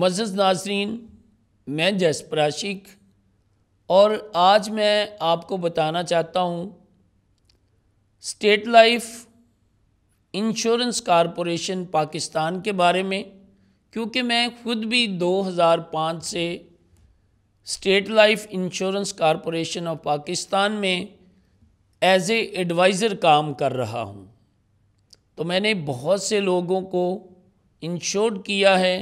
मजद नाजरीन मैं जसपराशिक और आज मैं आपको बताना चाहता हूँ state life insurance corporation Pakistan के बारे में क्योंकि मैं खुद भी 2005 से state life insurance corporation of Pakistan में एज ए एडवाइज़र काम कर रहा हूँ तो मैंने बहुत से लोगों को इंश्योर किया है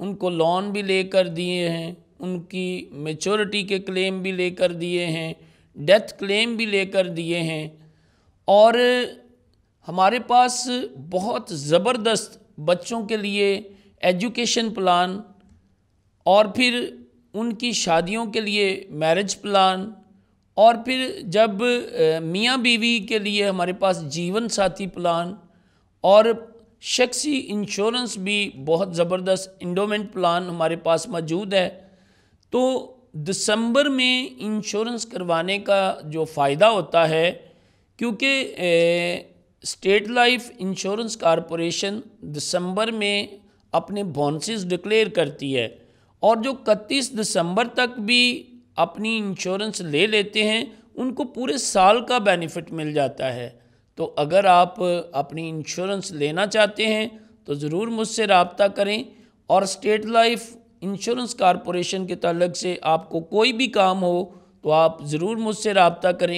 उनको लोन भी लेकर दिए हैं उनकी मेचोरिटी के क्लेम भी लेकर दिए हैं डेथ क्लेम भी लेकर दिए हैं और हमारे पास बहुत ज़बरदस्त बच्चों के लिए एजुकेशन प्लान और फिर उनकी शादियों के लिए मैरिज प्लान और फिर जब मियाँ बीवी के लिए हमारे पास जीवन साथी प्लान और शख्सी इंश्योरेंस भी बहुत ज़बरदस्त इंडोमेंट प्लान हमारे पास मौजूद है तो दिसंबर में इंश्योरेंस करवाने का जो फ़ायदा होता है क्योंकि स्टेट लाइफ इंश्योरेंस कॉरपोरेशन दिसंबर में अपने बोनसेस डिक्लेयर करती है और जो इकतीस दिसंबर तक भी अपनी इंश्योरेंस ले लेते हैं उनको पूरे साल का बेनिफिट मिल जाता है तो अगर आप अपनी इंश्योरेंस लेना चाहते हैं तो ज़रूर मुझसे रबता करें और स्टेट लाइफ इंश्योरेंस कॉरपोरेशन के तलक से आपको कोई भी काम हो तो आप ज़रूर मुझसे रबता करें